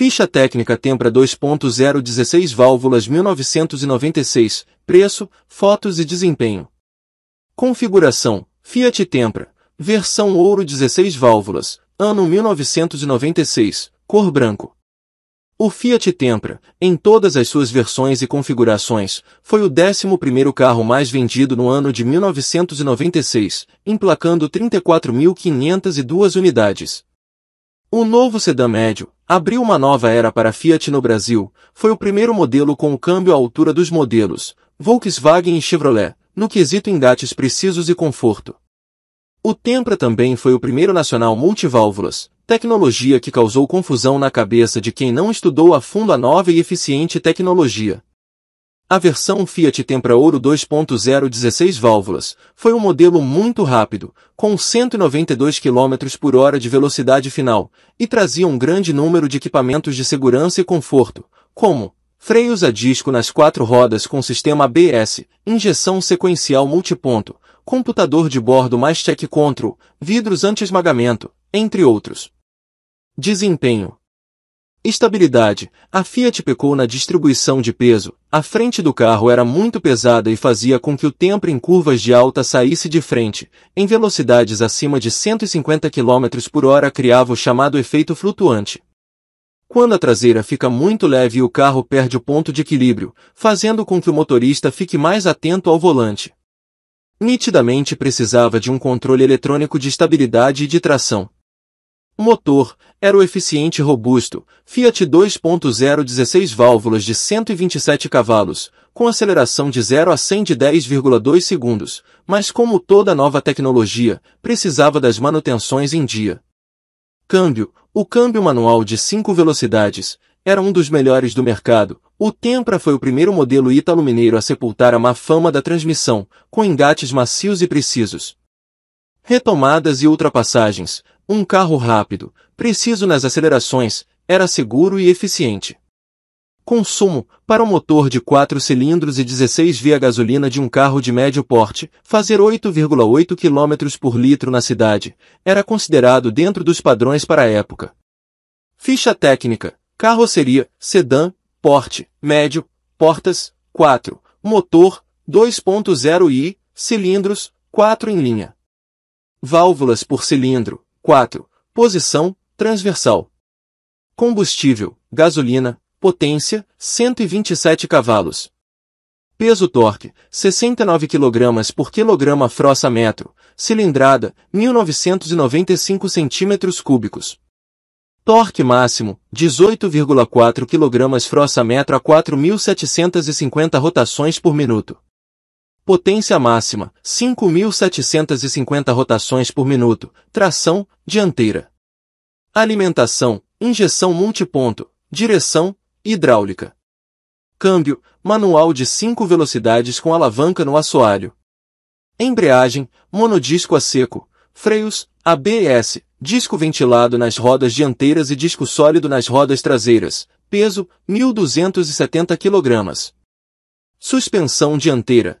Ficha técnica Tempra 2.0 16 válvulas 1996, preço, fotos e desempenho. Configuração, Fiat Tempra, versão ouro 16 válvulas, ano 1996, cor branco. O Fiat Tempra, em todas as suas versões e configurações, foi o 11º carro mais vendido no ano de 1996, emplacando 34.502 unidades. O novo sedã médio, Abriu uma nova era para a Fiat no Brasil, foi o primeiro modelo com o câmbio à altura dos modelos, Volkswagen e Chevrolet, no quesito engates precisos e conforto. O Tempra também foi o primeiro nacional multiválvulas, tecnologia que causou confusão na cabeça de quem não estudou a fundo a nova e eficiente tecnologia. A versão Fiat Tempra Ouro 2.0 16 válvulas foi um modelo muito rápido, com 192 km por hora de velocidade final, e trazia um grande número de equipamentos de segurança e conforto, como freios a disco nas quatro rodas com sistema ABS, injeção sequencial multiponto, computador de bordo mais check control, vidros anti-esmagamento, entre outros. Desempenho Estabilidade. A Fiat pecou na distribuição de peso. A frente do carro era muito pesada e fazia com que o tempo em curvas de alta saísse de frente. Em velocidades acima de 150 km por hora criava o chamado efeito flutuante. Quando a traseira fica muito leve o carro perde o ponto de equilíbrio, fazendo com que o motorista fique mais atento ao volante. Nitidamente precisava de um controle eletrônico de estabilidade e de tração, o motor era o eficiente e robusto Fiat 2.0 16 válvulas de 127 cavalos, com aceleração de 0 a 100 de 10,2 segundos, mas como toda nova tecnologia, precisava das manutenções em dia. Câmbio. O câmbio manual de 5 velocidades era um dos melhores do mercado. O Tempra foi o primeiro modelo italo mineiro a sepultar a má fama da transmissão, com engates macios e precisos. Retomadas e ultrapassagens. Um carro rápido, preciso nas acelerações, era seguro e eficiente. Consumo, para um motor de 4 cilindros e 16 via gasolina de um carro de médio porte, fazer 8,8 km por litro na cidade, era considerado dentro dos padrões para a época. Ficha técnica, carroceria, sedã, porte, médio, portas, 4, motor, 2.0 i, cilindros, 4 em linha. Válvulas por cilindro, 4. Posição, transversal. Combustível, gasolina, potência, 127 cavalos. Peso torque, 69 kg por quilograma frossa metro, cilindrada, 1995 cm3. Torque máximo, 18,4 kg frossa metro a 4.750 rotações por minuto potência máxima, 5.750 rotações por minuto, tração, dianteira. Alimentação, injeção multiponto, direção, hidráulica. Câmbio, manual de 5 velocidades com alavanca no assoalho. Embreagem, monodisco a seco, freios, ABS, disco ventilado nas rodas dianteiras e disco sólido nas rodas traseiras, peso, 1.270 kg. Suspensão dianteira,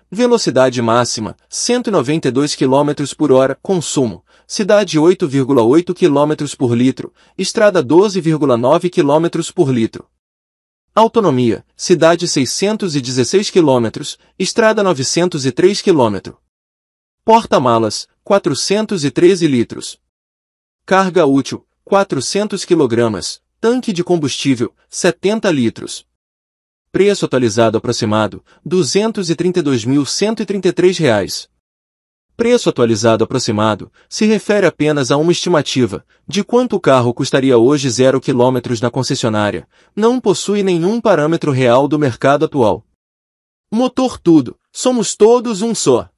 Velocidade máxima, 192 km por hora. Consumo, cidade 8,8 km por litro, estrada 12,9 km por litro. Autonomia, cidade 616 km, estrada 903 km. Porta-malas, 413 litros. Carga útil, 400 kg. Tanque de combustível, 70 litros. Preço atualizado aproximado, R$ 232.133. Preço atualizado aproximado se refere apenas a uma estimativa de quanto o carro custaria hoje 0 km na concessionária, não possui nenhum parâmetro real do mercado atual. Motor tudo, somos todos um só.